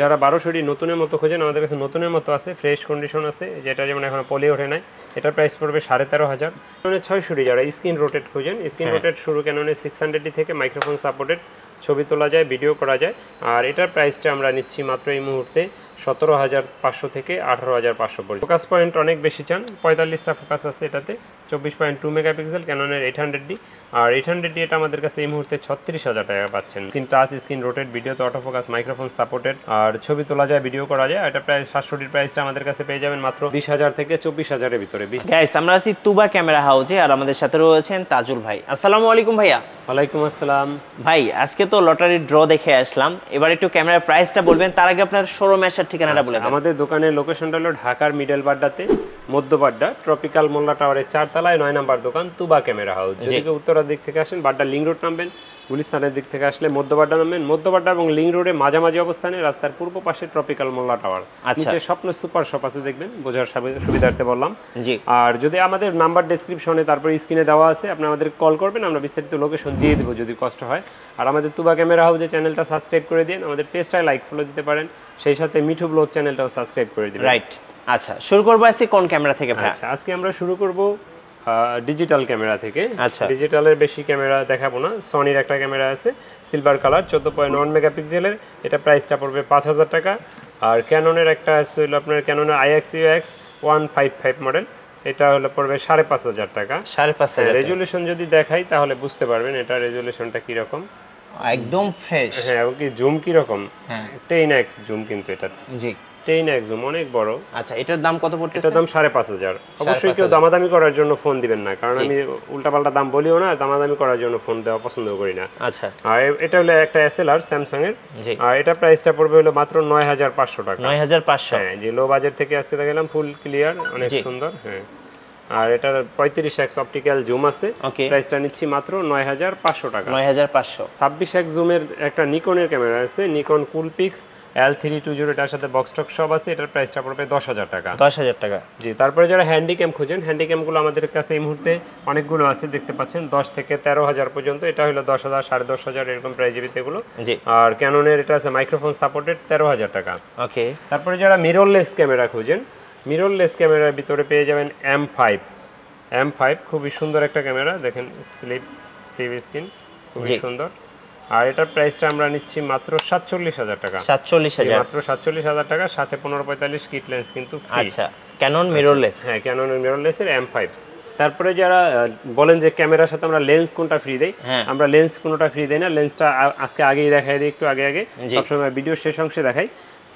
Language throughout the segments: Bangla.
যারা বারো শরীর নতুনের মতো খোঁজেন আমাদের কাছে নতুনের মতো আছে ফ্রেশ কন্ডিশন আছে যেটা যেমন এখন পলি ওঠে নাই এটার প্রাইস পড়বে সাড়ে তেরো হাজার মানে ছয় শরীর যারা স্ক্রিন রোটেট খোঁজেন স্ক্রিন হ্যাঁ। রোটেট শুরু কেন সিক্স হান্ড্রেডটি থেকে মাইক্রোফোন সাপোর্টেড ছবি তোলা যায় ভিডিও করা যায় আর এটার প্রাইসটা আমরা নিচ্ছি মাত্র এই মুহূর্তে সতেরো হাজার পাঁচশো থেকে আঠারো হাজার পাঁচশো পর্যন্ত ফোকাস পয়েন্ট অনেক বেশি চান পঁয়তাল্লিশটা ফোকাস আছে এটাতে চব্বিশ পয়েন্ট টু মেগাপিক্সেল ক্যাননের eight hundred D R eight hundred D এটা আমাদের কাছে এই মুহূর্তে ছত্রিশ হাজার টাকা পাচ্ছেন কিন্তু টাচ স্ক্রিন রোটেড ভিডিও তো অটো ফোকাস মাইক্রোফোন সাপোর্টেড আর ছবি তোলা যায় ভিডিও করা যায় এটা প্রায় সাতষট্টির প্রাইসটা আমাদের কাছে পেয়ে যাবেন মাত্র বিশ হাজার থেকে চব্বিশ হাজারের ভিতরে বিশ গাইস আমরা আছি তুবা ক্যামেরা হাউসে আর আমাদের সাথে রয়েছেন তাজুল ভাই আসসালামু আলাইকুম ভাইয়া ওয়ালাইকুম আসসালাম ভাই আজকে তো লটারির ড্র দেখে আসলাম এবার একটু ক্যামেরার প্রাইসটা বলবেন তার আগে আপনার শোরুমে আসা আপনার ঠিকানাটা বলে আচ্ছা, আমাদের দোকানের লোকেশনটা হলো ঢাকার মিডল বাড্ডাতে বাড্ডা ট্রপিক্যাল মোল্লা টাওয়ারের চারতলায় নয় নাম্বার দোকান তুবা ক্যামেরা হাউস যদি উত্তরা দিক থেকে আসেন বাড্ডা লিঙ্ক রোড নামবেন গুলিস্তানের দিক থেকে আসলে মধ্যবাড্ডা নামেন মধ্যবাড্ডা এবং লিং রোডে মাঝামাঝি অবস্থানে রাস্তার পূর্ব পাশে ট্রপিক্যাল মোল্লা টাওয়ার আচ্ছা। নিচে স্বপ্ন সুপার শপ আছে দেখবেন বোঝার সুবিধার্থে বললাম জি আর যদি আমাদের নাম্বার ডিসক্রিপশনে তারপর স্ক্রিনে দেওয়া আছে আপনি আমাদের কল করবেন আমরা বিস্তারিত লোকেশন দিয়ে দেবো যদি কষ্ট হয় আর আমাদের তুবা ক্যামেরা হাউজে চ্যানেলটা সাবস্ক্রাইব করে দিন আমাদের পেজটায় লাইক ফলো দিতে পারেন সেই সাথে মিঠু ব্লগ চ্যানেলটাও সাবস্ক্রাইব করে দিন রাইট আচ্ছা শুরু করবো আজকে কোন ক্যামেরা থেকে আচ্ছা আজকে আমরা শুরু করবো ডিজিটাল ক্যামেরা থেকে আচ্ছা ডিজিটালের বেশি ক্যামেরা দেখাবো না সনির একটা ক্যামেরা আছে সিলভার কালার চোদ্দো পয়েন্ট ওয়ান মেগাপিক্সেলের এটা প্রাইসটা পড়বে পাঁচ হাজার টাকা আর ক্যাননের একটা আছে হলো আপনার ক্যাননের IX UX one five five model এটা হলো পড়বে সাড়ে পাঁচ হাজার টাকা সাড়ে পাঁচ হাজার রেজুলেশন যদি দেখাই তাহলে বুঝতে পারবেন এটা রেজুলেশনটা কীরকম একদম ফ্রেশ হ্যাঁ ওকে জুম কীরকম হ্যাঁ টেন এক্স জুম কিন্তু এটাতে জি টেইন একদম অনেক বড় আচ্ছা এটার দাম কত পড়তেছে এটার দাম 5500 অবশ্যই কেউ দামাদামি করার জন্য ফোন দিবেন না কারণ আমি উল্টাপাল্টা দাম বলিও না দামাদামি করার জন্য ফোন দেওয়া পছন্দ করি না আচ্ছা আর এটা হলো একটা এসএলআর স্যামসাং এর আর এটা প্রাইসটা পড়বে হলো মাত্র 9500 টাকা 9500 হ্যাঁ যে লো বাজেট থেকে আজকে দেখালাম ফুল ক্লিয়ার অনেক সুন্দর হ্যাঁ আর এটার পঁয়ত্রিশ এক্স অপটিক্যাল জুম আছে প্রাইসটা নিচ্ছি মাত্র নয় হাজার পাঁচশো টাকা নয় হাজার পাঁচশো ছাব্বিশ এক্স জুমের একটা নিকনের ক্যামেরা আছে Nikon Coolpix L three two zero এটার সাথে বক্স টক সব আছে এটার প্রাইসটা পড়বে দশ হাজার টাকা দশ হাজার টাকা জি তারপরে যারা হ্যান্ডিক্যাম খুঁজেন হ্যান্ডিক্যামগুলো আমাদের কাছে এই মুহূর্তে অনেকগুলো আছে দেখতে পাচ্ছেন দশ থেকে তেরো হাজার পর্যন্ত এটা হলো দশ হাজার সাড়ে দশ হাজার এরকম প্রাইজেবিত এগুলো জি আর ক্যাননের এটা আছে মাইক্রোফোন সাপোর্টেড তেরো হাজার টাকা ওকে তারপরে যারা মিররলেস ক্যামেরা খুঁজেন মিররলেস ক্যামেরার ভিতরে পেয়ে যাবেন এম ফাইভ এম ফাইভ খুবই সুন্দর একটা ক্যামেরা দেখেন স্লিপ টিভি স্ক্রিন খুবই সুন্দর আর এটার প্রাইসটা আমরা নিচ্ছি মাত্র সাতচল্লিশ হাজার টাকা সাতচল্লিশ হাজার মাত্র সাতচল্লিশ হাজার টাকা সাথে পনেরো পঁয়তাল্লিশ কিট লেন্স কিন্তু আচ্ছা ক্যানন মিররলেস হ্যাঁ ক্যানন মিররলেসের এম ফাইভ তারপরে যারা বলেন যে ক্যামেরার সাথে আমরা লেন্স কোনটা ফ্রি দেই হ্যাঁ। আমরা লেন্স কোনটা ফ্রি দেই না লেন্সটা আজকে আগেই দেখাই দিই একটু আগে আগে সবসময় ভিডিও শেষ অংশে দেখাই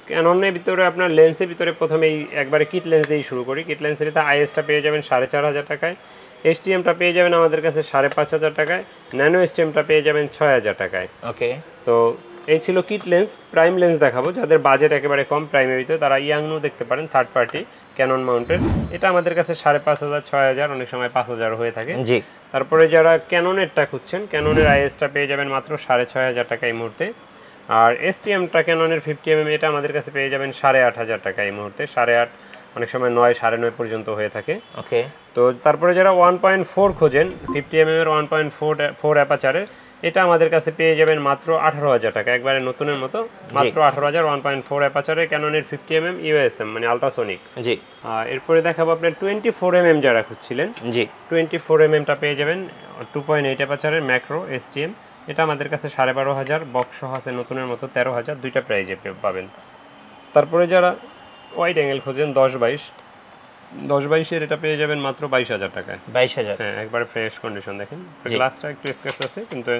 ক্যাননের ভিতরে আপনার লেন্সের ভিতরে প্রথমে একবারে কিট লেন্স দিয়েই শুরু করি কিট লেন্সের এটা আইএসটা পেয়ে যাবেন সাড়ে চার হাজার টাকায় এসটিএমটা পেয়ে যাবেন আমাদের কাছে সাড়ে পাঁচ হাজার টাকায় ন্যানো এসটিএমটা পেয়ে যাবেন ছয় হাজার টাকায় ওকে তো এই ছিল কিট লেন্স প্রাইম লেন্স দেখাবো যাদের বাজেট একেবারে কম প্রাইমের ভিতরে তারা ইয়াংনো দেখতে পারেন থার্ড পার্টি ক্যানন মাউন্টেন এটা আমাদের কাছে সাড়ে পাঁচ হাজার ছয় হাজার অনেক সময় পাঁচ হাজার হয়ে থাকে জি তারপরে যারা ক্যাননেরটা খুঁজছেন ক্যাননের আইএসটা পেয়ে যাবেন মাত্র সাড়ে ছয় হাজার টাকা এই মুহূর্তে আর এসটিএমটা ক্যাননের ফিফটি এম এটা আমাদের কাছে পেয়ে যাবেন সাড়ে আট হাজার টাকা এই মুহূর্তে সাড়ে আট অনেক সময় নয় সাড়ে নয় পর্যন্ত হয়ে থাকে ওকে তো তারপরে যারা ওয়ান পয়েন্ট ফোর খোঁজেন ফিফটি এম এম এর ওয়ান পয়েন্ট ফোর ফোর অ্যাপাচারের এটা আমাদের কাছে পেয়ে যাবেন মাত্র আঠারো হাজার টাকা একবারে নতুনের মতো মাত্র আঠারো হাজার ওয়ান পয়েন্ট ফোর অ্যাপাচারে ক্যানোনের ফিফটি এম এম ইউএসএম মানে আলট্রাসনিক জি এরপরে দেখাবো আপনার টোয়েন্টি ফোর এম এম যারা খুঁজছিলেন জি টোয়েন্টি ফোর এম এমটা পেয়ে যাবেন টু পয়েন্ট এইট অ্যাপাচারের ম্যাক্রো এসটিএম এটা আমাদের কাছে সাড়ে বারো হাজার বক্স আছে নতুনের মতো তেরো হাজার দুইটা প্রাইজে পাবেন তারপরে যারা ওয়াইড অ্যাঙ্গেল খোঁজেন দশ বাইশ দশ বাইশের এটা পেয়ে যাবেন মাত্র বাইশ হাজার টাকায় বাইশ হাজার হ্যাঁ একবারে ফ্রেশ কন্ডিশন দেখেন গ্লাসটা একটু স্কেচ আছে কিন্তু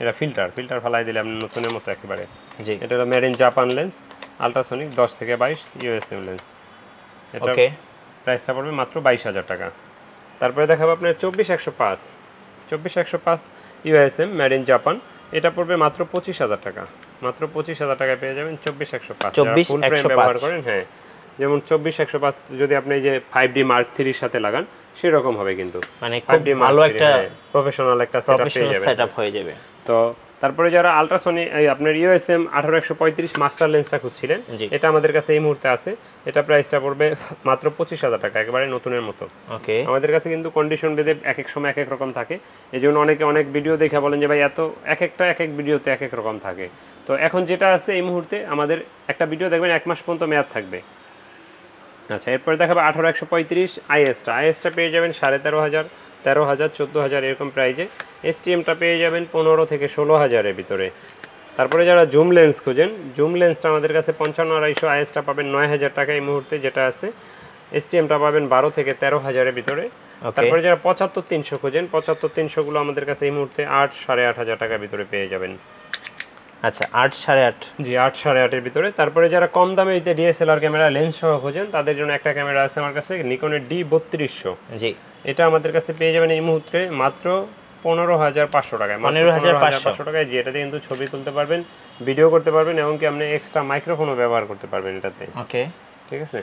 এটা ফিল্টার ফিল্টার ফালাই দিলে আপনি নতুনের মতো একেবারে জি এটা হলো মেরিন জাপান লেন্স আলট্রাসনিক দশ থেকে বাইশ ইউএসএম লেন্স এটা প্রাইসটা পড়বে মাত্র বাইশ হাজার টাকা তারপরে দেখাবো আপনার চব্বিশ একশো পাঁচ চব্বিশ একশো পাঁচ ইউএসএম মেরিন জাপান এটা পড়বে মাত্র পঁচিশ হাজার টাকা মাত্র পঁচিশ হাজার টাকায় পেয়ে যাবেন চব্বিশ একশো পাঁচ ফুল ফ্রেম ব্যবহার করেন হ্যাঁ যেমন চব্বিশ একশো পাঁচ যদি আপনি যে ফাইভ ডি মার্ক থ্রির সাথে লাগান সেরকম হবে কিন্তু মানে খুব ভালো একটা প্রফেশনাল একটা সেটআপ হয়ে যাবে তো তারপরে যারা আলট্রাসনি আপনার ইউএস এম আঠারো একশো পঁয়ত্রিশ মাস্টার লেন্সটা খুঁজছিলেন এটা আমাদের কাছে এই মুহূর্তে আছে এটা প্রাইসটা পড়বে মাত্র পঁচিশ হাজার টাকা একেবারে নতুনের মতো ওকে আমাদের কাছে কিন্তু কন্ডিশন ভেদে এক এক সময় এক এক রকম থাকে এই জন্য অনেকে অনেক ভিডিও দেখে বলেন যে ভাই এত এক একটা এক এক ভিডিওতে এক এক রকম থাকে তো এখন যেটা আছে এই মুহূর্তে আমাদের একটা ভিডিও দেখবেন এক মাস পর্যন্ত মেয়াদ থাকবে আচ্ছা এরপরে দেখাবো আঠারো একশো পঁয়ত্রিশ আইএসটা আইএসটা পেয়ে যাবেন সাড়ে তেরো হাজার তেরো হাজার চোদ্দো হাজার এরকম প্রাইজে এসটিএমটা পেয়ে যাবেন পনেরো থেকে ষোলো হাজারের ভিতরে তারপরে যারা জুম লেন্স খুঁজেন জুম লেন্সটা আমাদের কাছে পঞ্চান্ন আড়াইশো আইএসটা পাবেন নয় হাজার টাকা এই মুহূর্তে যেটা আছে এসটিএমটা পাবেন বারো থেকে তেরো হাজারের ভিতরে তারপরে যারা পঁচাত্তর তিনশো খুঁজেন পঁচাত্তর তিনশোগুলো আমাদের কাছে এই মুহূর্তে আট সাড়ে আট হাজার টাকার ভিতরে পেয়ে যাবেন আচ্ছা আট সাড়ে আট জি আট সাড়ে আটের ভিতরে তারপরে যারা কম দামে এতে ডিএসএলআর ক্যামেরা লেন্স সহ খোঁজেন তাদের জন্য একটা ক্যামেরা আছে আমার কাছে নিকনের ডি বত্রিশশো জি এটা আমাদের কাছে পেয়ে যাবেন এই মুহূর্তে মাত্র পনেরো হাজার পাঁচশো টাকায় পনেরো হাজার পাঁচশো টাকায় এটাতে কিন্তু ছবি তুলতে পারবেন ভিডিও করতে পারবেন এমনকি আপনি এক্সট্রা মাইক্রোফোনও ব্যবহার করতে পারবেন এটাতে ওকে ঠিক আছে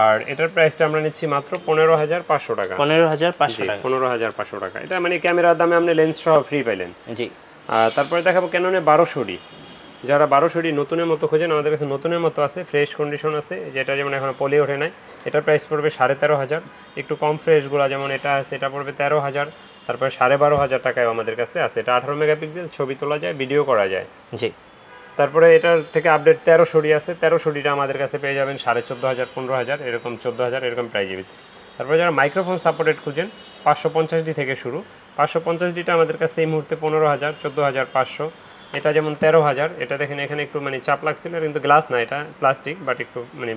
আর এটার প্রাইসটা আমরা নিচ্ছি মাত্র পনেরো হাজার পাঁচশো টাকা পনেরো হাজার পাঁচশো পনেরো হাজার পাঁচশো টাকা এটা মানে ক্যামেরার দামে আপনি লেন্স সহ ফ্রি পাইলেন জি আর তারপরে দেখাবো কেন ক্যাননে বারোশোরি যারা বারোশোরি নতুনের মতো খোঁজেন আমাদের কাছে নতুনের মতো আছে ফ্রেশ কন্ডিশন আছে যেটা যেমন এখন পলি ওঠে নাই এটার প্রাইস পড়বে সাড়ে তেরো হাজার একটু কম ফ্রেশগুলো যেমন এটা আছে এটা পড়বে তেরো হাজার তারপরে সাড়ে বারো হাজার টাকায় আমাদের কাছে আছে এটা আঠারো মেগাপিক্সেল ছবি তোলা যায় ভিডিও করা যায় জি তারপরে এটার থেকে আপডেট তেরো সরি আছে তেরো সরিটা আমাদের কাছে পেয়ে যাবেন সাড়ে চোদ্দো হাজার পনেরো হাজার এরকম চোদ্দো হাজার এরকম প্রাইজের ভিতরে তারপরে যারা মাইক্রোফোন সাপোর্টেড খুঁজেন পাঁচশো পঞ্চাশটি থেকে শুরু পাঁচশো পঞ্চাশ ডিটা আমাদের কাছে এই মুহূর্তে পনেরো হাজার চোদ্দো হাজার পাঁচশো এটা যেমন তেরো হাজার এটা দেখেন এখানে একটু মানে চাপ লাগছিল কিন্তু গ্লাস না এটা প্লাস্টিক বাট একটু মানে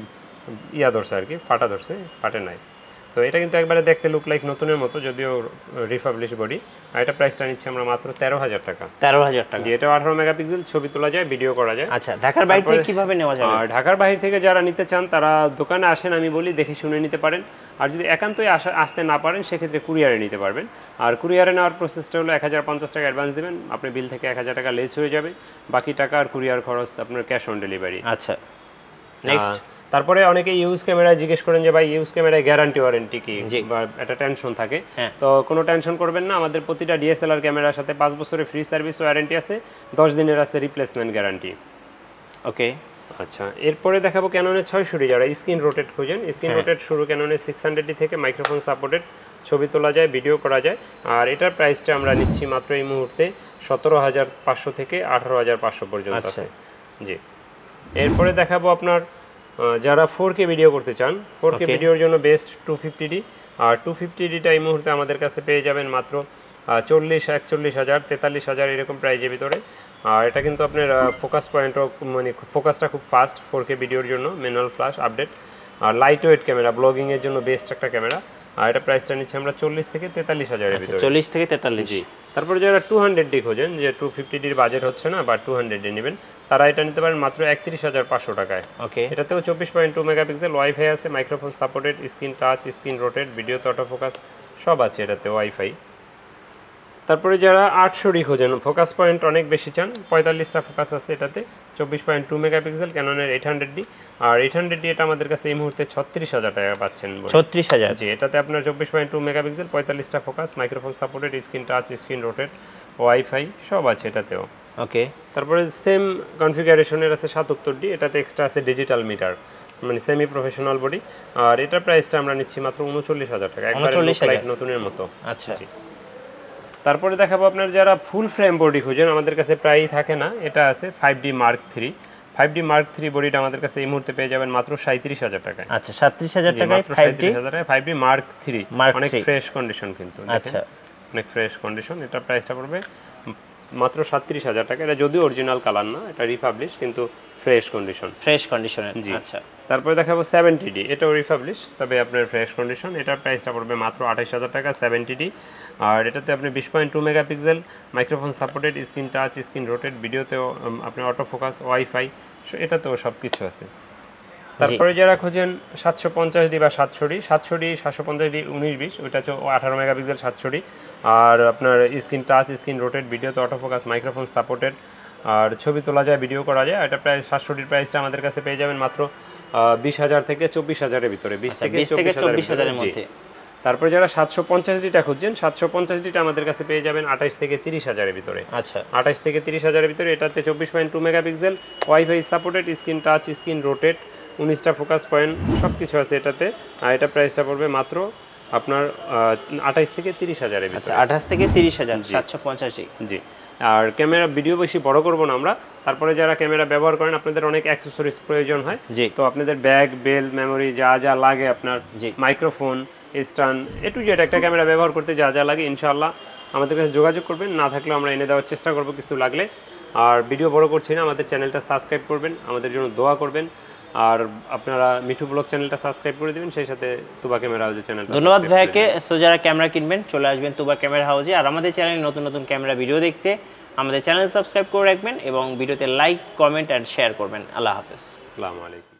ইয়া ধরছে আর কি ফাটা ধরছে ফাটে নাই তো এটা কিন্তু একবারে দেখতে লুক লাইক নতুনের মতো যদিও রিফাবলিশ বডি আর এটা প্রাইসটা নিচ্ছে আমরা মাত্র তেরো হাজার টাকা তেরো হাজার টাকা এটা আঠারো মেগাপিক্সেল ছবি তোলা যায় ভিডিও করা যায় আচ্ছা ঢাকার বাইরে থেকে কিভাবে নেওয়া যায় ঢাকার বাইরে থেকে যারা নিতে চান তারা দোকানে আসেন আমি বলি দেখে শুনে নিতে পারেন আর যদি একান্তই আসা আসতে না পারেন সেক্ষেত্রে কুরিয়ারে নিতে পারবেন আর কুরিয়ারে নেওয়ার প্রসেসটা হলো এক হাজার পঞ্চাশ টাকা অ্যাডভান্স দেবেন আপনি বিল থেকে এক হাজার টাকা লেস হয়ে যাবে বাকি টাকা আর কুরিয়ার খরচ আপনার ক্যাশ অন ডেলিভারি আচ্ছা নেক্সট তারপরে অনেকে ইউজ ক্যামেরায় জিজ্ঞেস করেন যে ভাই ইউজ ক্যামেরায় গ্যারান্টি ওয়ারেন্টি কি বা একটা টেনশন থাকে হ্যাঁ। তো কোনো টেনশন করবেন না আমাদের প্রতিটা ডিএসএলআর ক্যামেরার সাথে পাঁচ বছরের ফ্রি সার্ভিস ওয়ারেন্টি আছে দশ দিনের আসতে রিপ্লেসমেন্ট গ্যারান্টি ওকে আচ্ছা এরপরে দেখাবো ক্যাননের ছয়শোটি যারা স্ক্রিন রোটেট খুঁজেন স্ক্রিন হ্যাঁ। রোটেট শুরু ক্যাননের সিক্স হান্ড্রেডটি থেকে মাইক্রোফোন সাপোর্টেড ছবি তোলা যায় ভিডিও করা যায় আর এটার প্রাইসটা আমরা নিচ্ছি মাত্র এই মুহূর্তে সতেরো হাজার পাঁচশো থেকে আঠারো হাজার পাঁচশো পর্যন্ত আচ্ছা। আছে জি এরপরে দেখাবো আপনার যারা ফোর কে ভিডিও করতে চান ফোর কে ভিডিওর জন্য best two fifty D R two fifty মুহূর্তে আমাদের কাছে পেয়ে যাবেন মাত্র চল্লিশ একচল্লিশ হাজার তেতাল্লিশ হাজার এরকম প্রাইজের ভিতরে আর এটা কিন্তু আপনার ফোকাস পয়েন্টও মানে ফোকাসটা খুব ফাস্ট ফোর কে ভিডিওর জন্য ম্যানুয়াল ফ্লাশ আপডেট আর লাইট ওয়েট ক্যামেরা ব্লগিংয়ের জন্য বেস্ট একটা ক্যামেরা আর এটা প্রাইসটা নিচ্ছে আমরা চল্লিশ থেকে তেতাল্লিশ হাজারের আচ্ছা, ভিতরে চল্লিশ থেকে তেতাল্লিশ তারপরে যারা টু হান্ড্রেড ডি খোঁজেন যে টু ফিফটি ডির বাজেট হচ্ছে না বা টু হান্ড্রেড ডি নেবেন তারা এটা নিতে পারেন মাত্র একত্রিশ হাজার পাঁচশো টাকায় ওকে এটাতেও চব্বিশ পয়েন্ট টু মেগাপিক্সেল ওয়াইফাই আছে microphone supported screen touch screen রোটেড video auto focus সব আছে এটাতে ওয়াইফাই তারপরে যারা আটশো রি খোঁজেন ফোকাস পয়েন্ট অনেক বেশি চান পঁয়তাল্লিশটা ফোকাস আছে এটাতে চব্বিশ পয়েন্ট টু মেগাপিক্সেল ক্যাননের eight hundred D R eight hundred D এটা আমাদের কাছে এই মুহূর্তে ছত্রিশ হাজার টাকা পাচ্ছেন ছত্রিশ হাজার জি এটাতে আপনার চব্বিশ পয়েন্ট টু মেগাপিক্সেল পঁয়তাল্লিশটা focus microphone supported screen touch screen rotate wifi সব আছে এটাতেও ওকে তারপরে সেম কনফিগারেশনের আছে সাতাত্তর ডি এটাতে এক্সট্রা আছে ডিজিটাল মিটার মানে সেমি প্রফেশনাল বডি আর এটার প্রাইসটা আমরা নিচ্ছি মাত্র উনচল্লিশ হাজার টাকা একবার নতুনের মতো আচ্ছা তারপরে দেখাবো আপনার যারা ফুল ফ্রেম বডি খুঁজেন আমাদের কাছে প্রায়ই থাকে না এটা আছে five D mark three five D mark three বডিটা আমাদের কাছে এই মুহূর্তে পেয়ে যাবেন মাত্র সাঁত্রিশ হাজার টাকায় আচ্ছা সাঁত্রিশ হাজার টাকায় সাঁত্রিশ হাজার ফাইভ ডি মার্ক থ্রি অনেক ফ্রেশ কন্ডিশন কিন্তু আচ্ছা অনেক ফ্রেশ কন্ডিশন এটা প্রাইসটা পড়বে মাত্র সাতত্রিশ হাজার টাকা এটা যদিও অরিজিনাল কালার না এটা রিপাবলিশ কিন্তু ফ্রেশ কন্ডিশন ফ্রেশ কন্ডিশন জি আচ্ছা তারপরে দেখাবো সেভেন্টি ডি এটাও রিপাবলিশ তবে আপনার ফ্রেশ কন্ডিশন এটার প্রাইসটা পড়বে মাত্র আঠাশ হাজার টাকা সেভেন্টি ডি আর এটাতে আপনি বিশ point two megapixel microphone supported screen touch screen rotate ভিডিওতেও আপনার অটো ফোকাস ওয়াইফাই এটাতেও সব কিছু আছে তারপরে যারা খোঁজেন সাতশো পঞ্চাশ ডি বা সাতশো ডি সাতশো ডি সাতশো পঞ্চাশ ডি উনিশ বিশ ওইটা হচ্ছে আঠারো মেগাপিক্সেল সাতশো ডি আর আপনার স্ক্রিন টাচ স্ক্রিন রোটেড ভিডিও তো অটো ফোকাস মাইক্রোফোন সাপোর্টেড আর ছবি তোলা যায় ভিডিও করা যায় এটা প্রায় সাতশোটির প্রাইসটা আমাদের কাছে পেয়ে যাবেন মাত্র বিশ হাজার থেকে চব্বিশ হাজারের ভিতরে বিশ আচ্ছা, থেকে চব্বিশ হাজারের মধ্যে তারপরে যারা সাতশো পঞ্চাশ ডিটা খুঁজছেন সাতশো পঞ্চাশ ডিটা আমাদের কাছে পেয়ে যাবেন আঠাশ থেকে তিরিশ হাজারের ভিতরে আচ্ছা আঠাশ থেকে তিরিশ হাজারের ভিতরে এটাতে চব্বিশ point two megapixel wifi supported screen touch screen rotate উনিশটা ফোকাস পয়েন্ট সব কিছু আছে এটাতে আর এটা প্রাইসটা পড়বে মাত্র আপনার আঠাইশ থেকে তিরিশ হাজারের আচ্ছা, আঠাশ থেকে তিরিশ হাজার সাতশো পঞ্চাশি জি আর ক্যামেরা ভিডিও বেশি বড় করব না আমরা তারপরে যারা ক্যামেরা ব্যবহার করেন আপনাদের অনেক অ্যাক্সেসরিজ প্রয়োজন হয় জি তো আপনাদের ব্যাগ বেল মেমোরি যা যা লাগে আপনার microphone stand A to Z একটা ক্যামেরা ব্যবহার করতে যা যা লাগে ইনশাআল্লাহ আমাদের কাছে যোগাযোগ করবেন না থাকলেও আমরা এনে দেওয়ার চেষ্টা করব কিছু লাগলে আর ভিডিও বড় করছি না আমাদের চ্যানেলটা সাবস্ক্রাইব করবেন আমাদের জন্য দোয়া করবেন আর আপনারা মিঠু ব্লগ চ্যানেলটা সাবস্ক্রাইব করে দিবেন সেই সাথে তুবা ক্যামেরা হাউজের চ্যানেল ধন্যবাদ ভাইকে সো যারা ক্যামেরা কিনবেন চলে আসবেন তুবা ক্যামেরা হাউজে আর আমাদের চ্যানেলে নতুন নতুন ক্যামেরা ভিডিও দেখতে আমাদের চ্যানেল সাবস্ক্রাইব করে রাখবেন এবং ভিডিওতে লাইক কমেন্ট অ্যান্ড শেয়ার করবেন আল্লাহ হাফেজ আসসালামু আলাইকুম